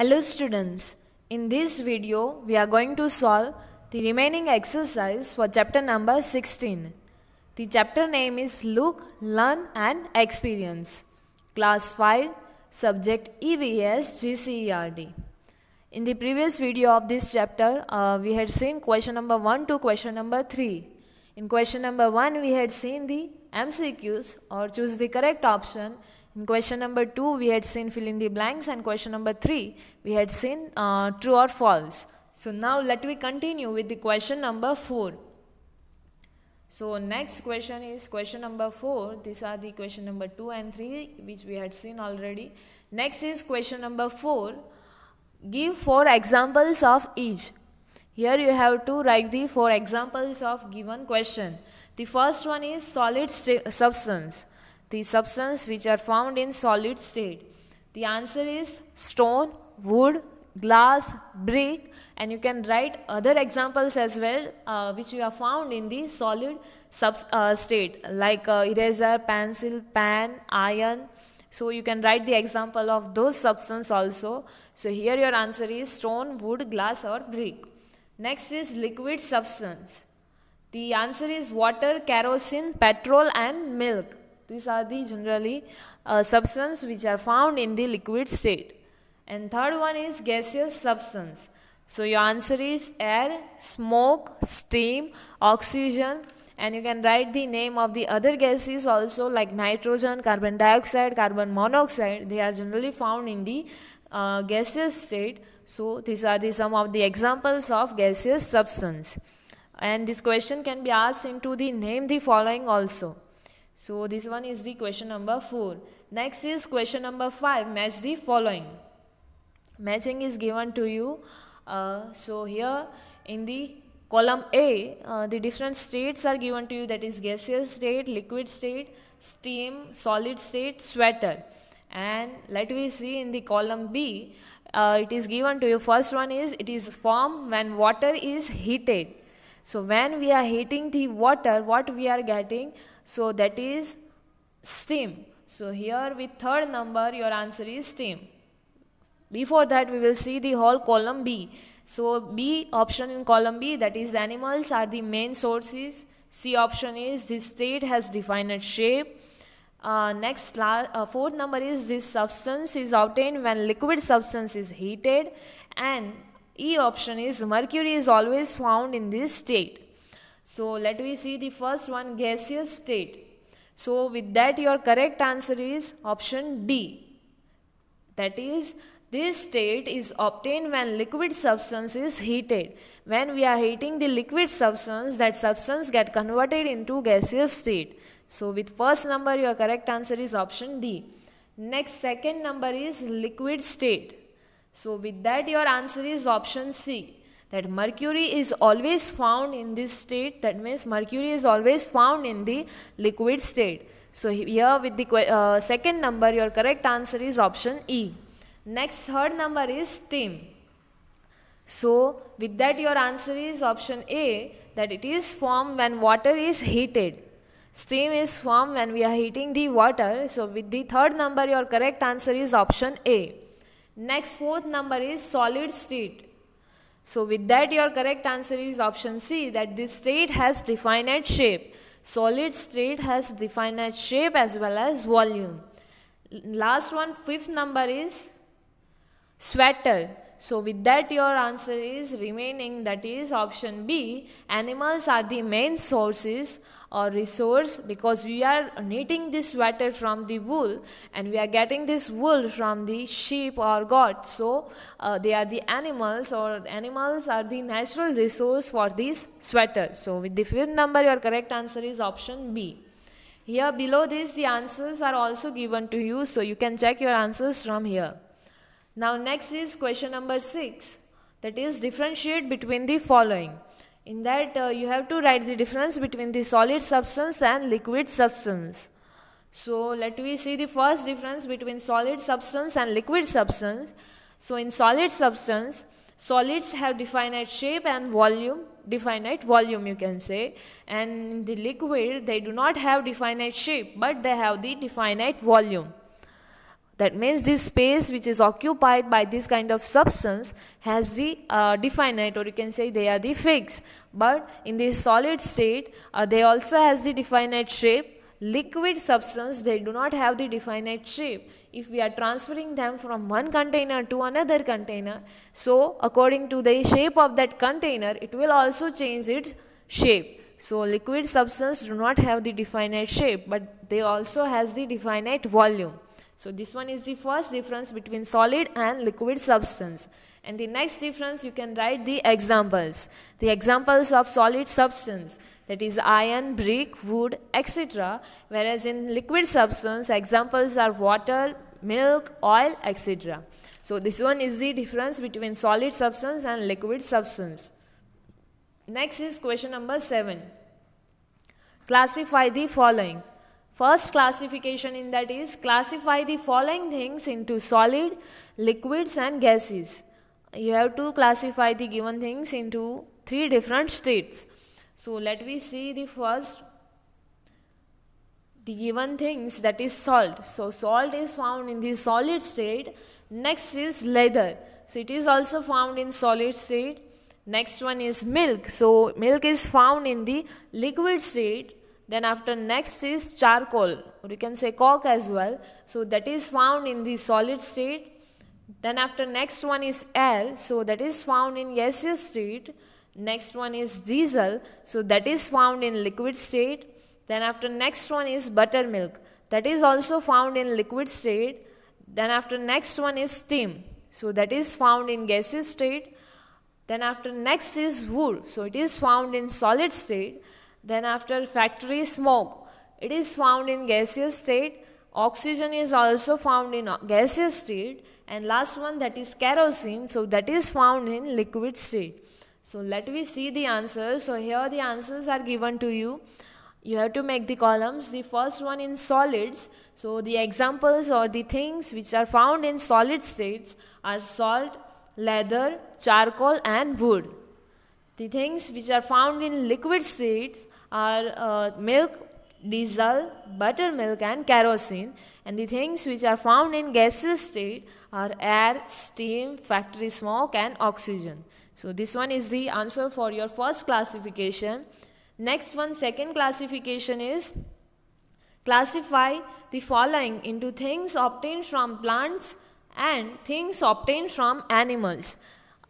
Hello students, in this video we are going to solve the remaining exercise for chapter number 16. The chapter name is Look, Learn and Experience, class 5, subject EVS GCERD. In the previous video of this chapter, uh, we had seen question number 1 to question number 3. In question number 1, we had seen the MCQs or choose the correct option in question number 2, we had seen fill in the blanks and question number 3, we had seen uh, true or false. So now let me continue with the question number 4. So next question is question number 4. These are the question number 2 and 3 which we had seen already. Next is question number 4. Give 4 examples of each. Here you have to write the 4 examples of given question. The first one is solid substance the substance which are found in solid state? The answer is stone, wood, glass, brick and you can write other examples as well uh, which you have found in the solid sub, uh, state like uh, eraser, pencil, pan, iron. So you can write the example of those substance also. So here your answer is stone, wood, glass or brick. Next is liquid substance. The answer is water, kerosene, petrol and milk. These are the generally uh, substance which are found in the liquid state. And third one is gaseous substance. So your answer is air, smoke, steam, oxygen, and you can write the name of the other gases also like nitrogen, carbon dioxide, carbon monoxide. They are generally found in the uh, gaseous state. So these are the some of the examples of gaseous substance. And this question can be asked into the name the following also. So this one is the question number 4. Next is question number 5. Match the following. Matching is given to you. Uh, so here in the column A, uh, the different states are given to you that is gaseous state, liquid state, steam, solid state, sweater. And let we see in the column B, uh, it is given to you. First one is it is formed when water is heated. So when we are heating the water, what we are getting? So that is steam. So here with third number your answer is steam. Before that we will see the whole column B. So B option in column B that is animals are the main sources. C option is this state has definite shape. Uh, next, uh, fourth number is this substance is obtained when liquid substance is heated and E option is mercury is always found in this state. So let me see the first one gaseous state. So with that your correct answer is option D. That is this state is obtained when liquid substance is heated. When we are heating the liquid substance, that substance get converted into gaseous state. So with first number, your correct answer is option D. Next, second number is liquid state. So with that, your answer is option C that mercury is always found in this state that means mercury is always found in the liquid state so here with the uh, second number your correct answer is option E next third number is steam so with that your answer is option A that it is formed when water is heated steam is formed when we are heating the water so with the third number your correct answer is option A next fourth number is solid state so with that your correct answer is option C that this state has definite shape. Solid state has definite shape as well as volume. Last one, fifth number is sweater. So with that your answer is remaining that is option B. Animals are the main sources or resource because we are knitting this sweater from the wool and we are getting this wool from the sheep or goat. So uh, they are the animals or animals are the natural resource for this sweater. So with the fifth number your correct answer is option B. Here below this the answers are also given to you so you can check your answers from here. Now next is question number 6 that is differentiate between the following. In that uh, you have to write the difference between the solid substance and liquid substance. So let me see the first difference between solid substance and liquid substance. So in solid substance, solids have definite shape and volume, definite volume you can say. And in the liquid, they do not have definite shape, but they have the definite volume. That means this space which is occupied by this kind of substance has the uh, definite or you can say they are the fixed. But in this solid state, uh, they also has the definite shape. Liquid substance, they do not have the definite shape. If we are transferring them from one container to another container, so according to the shape of that container, it will also change its shape. So liquid substance do not have the definite shape, but they also has the definite volume. So this one is the first difference between solid and liquid substance. And the next difference you can write the examples. The examples of solid substance that is iron, brick, wood, etc. Whereas in liquid substance examples are water, milk, oil, etc. So this one is the difference between solid substance and liquid substance. Next is question number 7. Classify the following. First classification in that is classify the following things into solid, liquids and gases. You have to classify the given things into three different states. So let me see the first the given things that is salt. So salt is found in the solid state. Next is leather. So it is also found in solid state. Next one is milk. So milk is found in the liquid state then after next is charcoal or you can say cork as well so that is found in the solid state then after next one is air so that is found in gaseous state next one is diesel so that is found in liquid state then after next one is buttermilk that is also found in liquid state then after next one is steam so that is found in gaseous state then after next is wood so it is found in solid state then after factory smoke, it is found in gaseous state. Oxygen is also found in gaseous state. And last one that is kerosene. So that is found in liquid state. So let me see the answers. So here the answers are given to you. You have to make the columns. The first one in solids. So the examples or the things which are found in solid states are salt, leather, charcoal and wood. The things which are found in liquid states are uh, milk, diesel, buttermilk and kerosene and the things which are found in gaseous state are air, steam, factory smoke and oxygen. So this one is the answer for your first classification. Next one second classification is classify the following into things obtained from plants and things obtained from animals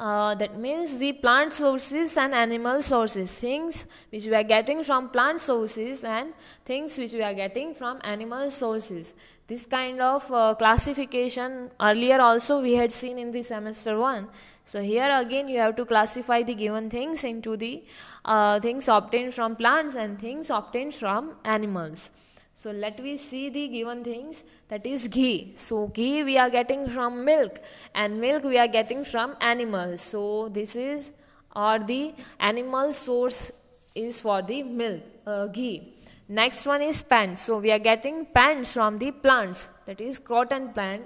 uh, that means the plant sources and animal sources things which we are getting from plant sources and things which we are getting from animal sources this kind of uh, classification earlier also we had seen in the semester 1 so here again you have to classify the given things into the uh, things obtained from plants and things obtained from animals so let we see the given things that is ghee. So ghee we are getting from milk and milk we are getting from animals. So this is or the animal source is for the milk uh, ghee. Next one is pants. So we are getting pants from the plants that is cotton plant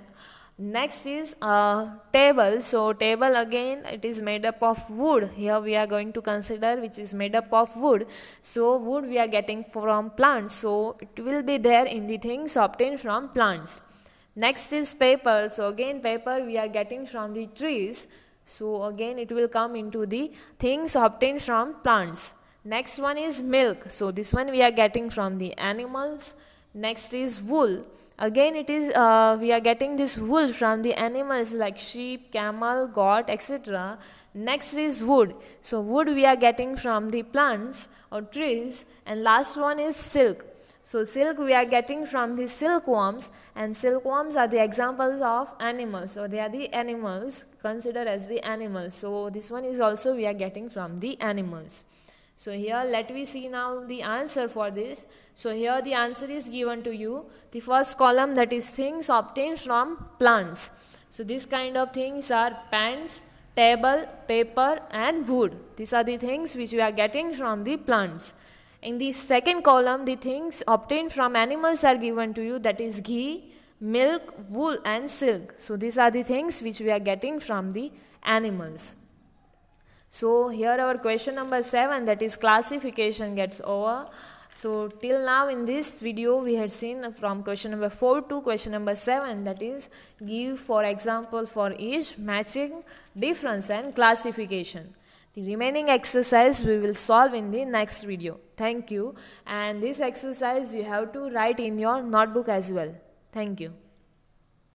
next is a table so table again it is made up of wood here we are going to consider which is made up of wood so wood we are getting from plants so it will be there in the things obtained from plants next is paper so again paper we are getting from the trees so again it will come into the things obtained from plants next one is milk so this one we are getting from the animals next is wool again it is uh, we are getting this wool from the animals like sheep camel goat etc next is wood so wood we are getting from the plants or trees and last one is silk so silk we are getting from the silkworms and silkworms are the examples of animals so they are the animals considered as the animals so this one is also we are getting from the animals so here let we see now the answer for this. So here the answer is given to you. The first column that is things obtained from plants. So these kind of things are pans, table, paper and wood. These are the things which we are getting from the plants. In the second column the things obtained from animals are given to you that is ghee, milk, wool and silk. So these are the things which we are getting from the animals. So here our question number 7 that is classification gets over. So till now in this video we had seen from question number 4 to question number 7 that is give for example for each matching difference and classification. The remaining exercise we will solve in the next video. Thank you and this exercise you have to write in your notebook as well. Thank you.